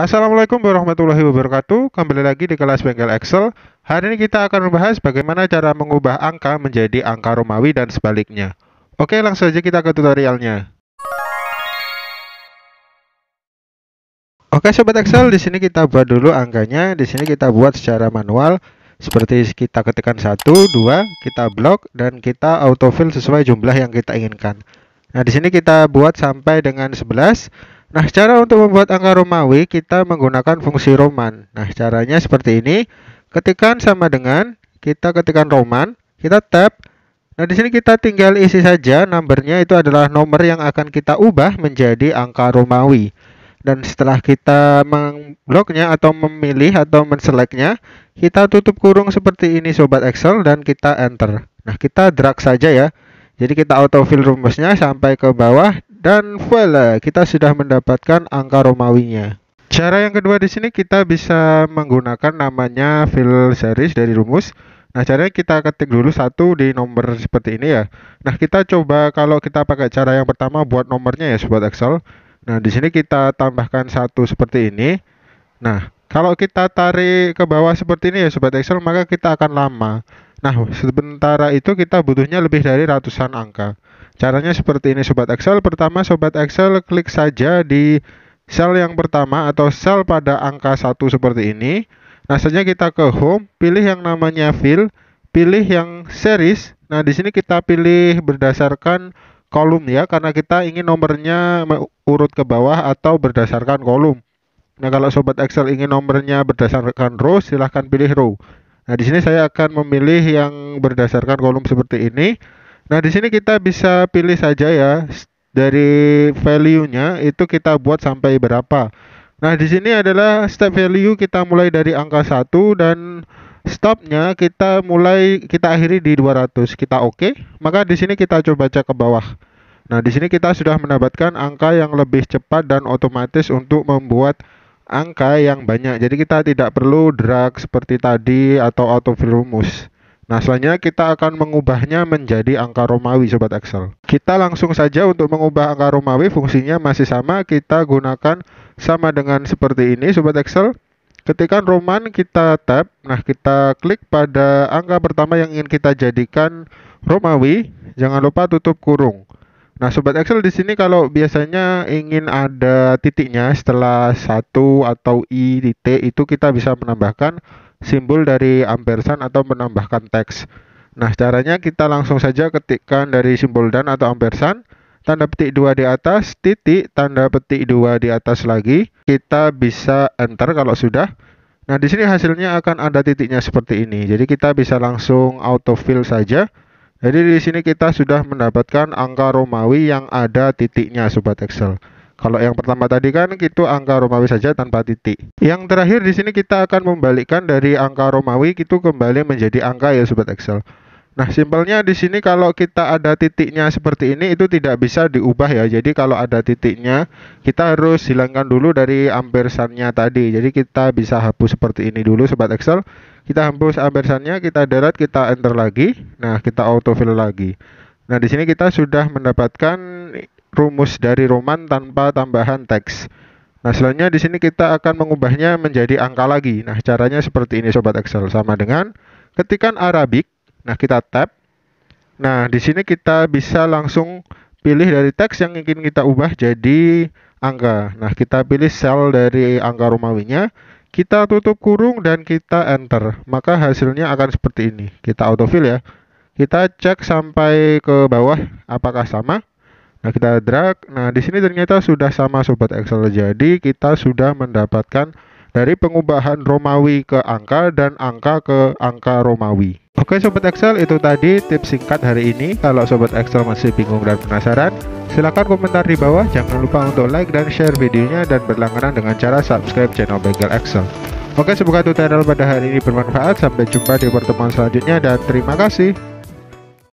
Assalamualaikum warahmatullahi wabarakatuh. Kembali lagi di kelas bengkel Excel. Hari ini kita akan membahas bagaimana cara mengubah angka menjadi angka Romawi dan sebaliknya. Oke, langsung saja kita ke tutorialnya. Oke, sobat Excel, di sini kita buat dulu angkanya. Di sini kita buat secara manual seperti kita ketikkan 1, 2, kita blok dan kita autofill sesuai jumlah yang kita inginkan. Nah, di sini kita buat sampai dengan 11 Nah, cara untuk membuat angka Romawi kita menggunakan fungsi Roman. Nah, caranya seperti ini. Ketikan sama dengan kita ketikan Roman, kita tab. Nah, di sini kita tinggal isi saja numbernya itu adalah nomor yang akan kita ubah menjadi angka Romawi. Dan setelah kita mengbloknya atau memilih atau menseleknya, kita tutup kurung seperti ini sobat Excel dan kita enter. Nah, kita drag saja ya. Jadi kita autofill rumusnya sampai ke bawah dan voila, kita sudah mendapatkan angka Romawinya. Cara yang kedua di sini kita bisa menggunakan namanya fill series dari rumus. Nah, caranya kita ketik dulu satu di nomor seperti ini ya. Nah, kita coba kalau kita pakai cara yang pertama buat nomornya ya sobat Excel. Nah, di sini kita tambahkan satu seperti ini. Nah, kalau kita tarik ke bawah seperti ini ya sobat Excel, maka kita akan lama. Nah, sementara itu kita butuhnya lebih dari ratusan angka. Caranya seperti ini Sobat Excel. Pertama Sobat Excel klik saja di sel yang pertama atau sel pada angka 1 seperti ini. Nah, selanjutnya kita ke home, pilih yang namanya Fill, pilih yang series. Nah, di sini kita pilih berdasarkan kolom ya karena kita ingin nomornya urut ke bawah atau berdasarkan kolom. Nah, kalau sobat Excel ingin nomornya berdasarkan row, silahkan pilih row. Nah, di sini saya akan memilih yang berdasarkan kolom seperti ini. Nah, di sini kita bisa pilih saja ya dari value-nya itu kita buat sampai berapa. Nah, di sini adalah step value kita mulai dari angka 1 dan stopnya kita mulai kita akhiri di 200. Kita oke. Okay. Maka di sini kita coba cek ke bawah. Nah, di sini kita sudah mendapatkan angka yang lebih cepat dan otomatis untuk membuat angka yang banyak. Jadi kita tidak perlu drag seperti tadi atau autofill rumus. Nah, selanjutnya kita akan mengubahnya menjadi angka Romawi Sobat Excel. Kita langsung saja untuk mengubah angka Romawi fungsinya masih sama. Kita gunakan sama dengan seperti ini Sobat Excel. Ketikan Roman kita tap. nah kita klik pada angka pertama yang ingin kita jadikan Romawi. Jangan lupa tutup kurung. Nah Sobat Excel di sini kalau biasanya ingin ada titiknya setelah satu atau i titik itu kita bisa menambahkan simbol dari ampersand atau menambahkan teks. Nah, caranya kita langsung saja ketikkan dari simbol dan atau ampersand tanda petik dua di atas, titik, tanda petik dua di atas lagi. Kita bisa enter kalau sudah. Nah, di sini hasilnya akan ada titiknya seperti ini. Jadi kita bisa langsung autofill saja. Jadi di sini kita sudah mendapatkan angka Romawi yang ada titiknya Sobat Excel. Kalau yang pertama tadi kan itu angka Romawi saja tanpa titik. Yang terakhir di sini kita akan membalikkan dari angka Romawi itu kembali menjadi angka ya sobat Excel. Nah, simpelnya di sini kalau kita ada titiknya seperti ini itu tidak bisa diubah ya. Jadi kalau ada titiknya kita harus hilangkan dulu dari ampersannya tadi. Jadi kita bisa hapus seperti ini dulu sobat Excel. Kita hapus ampersannya, kita delete, kita enter lagi. Nah, kita autofill lagi. Nah, di sini kita sudah mendapatkan rumus dari roman tanpa tambahan teks. Nah, selanjutnya di sini kita akan mengubahnya menjadi angka lagi. Nah, caranya seperti ini sobat Excel sama dengan ketikan Arabic. Nah, kita tab. Nah, di sini kita bisa langsung pilih dari teks yang ingin kita ubah jadi angka. Nah, kita pilih sel dari angka Romawinya, kita tutup kurung dan kita enter. Maka hasilnya akan seperti ini. Kita autofill ya. Kita cek sampai ke bawah apakah sama. Nah, kita drag. Nah, di sini ternyata sudah sama sobat Excel. Jadi, kita sudah mendapatkan dari pengubahan Romawi ke angka dan angka ke angka Romawi. Oke Sobat Excel, itu tadi tips singkat hari ini. Kalau Sobat Excel masih bingung dan penasaran, silahkan komentar di bawah. Jangan lupa untuk like dan share videonya dan berlangganan dengan cara subscribe channel Bengkel Excel. Oke, semoga tutorial pada hari ini bermanfaat. Sampai jumpa di pertemuan selanjutnya dan terima kasih.